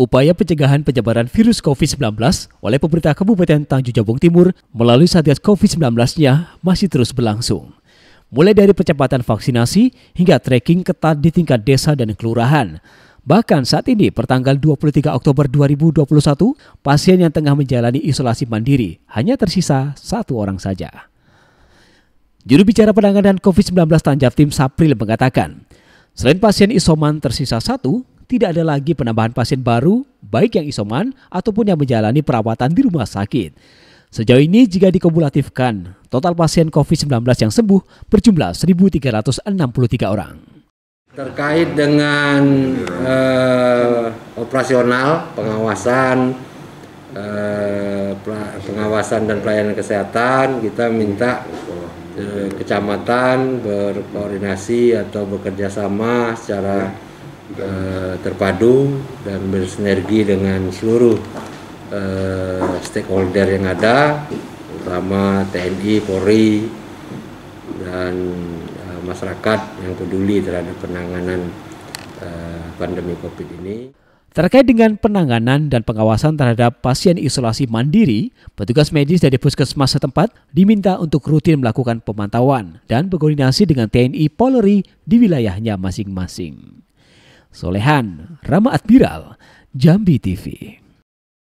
Upaya pencegahan penyebaran virus COVID-19 oleh pemerintah Kabupaten Tanjung Jabung Timur melalui Satgas COVID-19-nya masih terus berlangsung. Mulai dari percepatan vaksinasi hingga tracking ketat di tingkat desa dan kelurahan. Bahkan saat ini pertanggal 23 Oktober 2021, pasien yang tengah menjalani isolasi mandiri hanya tersisa satu orang saja. Juru bicara penanganan COVID-19 Tanjab Tim Sapril mengatakan, selain pasien isoman tersisa satu, tidak ada lagi penambahan pasien baru, baik yang isoman ataupun yang menjalani perawatan di rumah sakit. Sejauh ini jika dikumulatifkan, total pasien COVID-19 yang sembuh berjumlah 1.363 orang. Terkait dengan eh, operasional, pengawasan, eh, pengawasan dan pelayanan kesehatan, kita minta eh, kecamatan berkoordinasi atau bekerjasama secara Eh, terpadu dan bersinergi dengan seluruh eh, stakeholder yang ada, terutama TNI, Polri, dan eh, masyarakat yang peduli terhadap penanganan eh, pandemi COVID ini. Terkait dengan penanganan dan pengawasan terhadap pasien isolasi mandiri, petugas medis dari puskesmas setempat diminta untuk rutin melakukan pemantauan dan berkoordinasi dengan TNI Polri di wilayahnya masing-masing. Solehan, Rama Admiral, Jambi TV.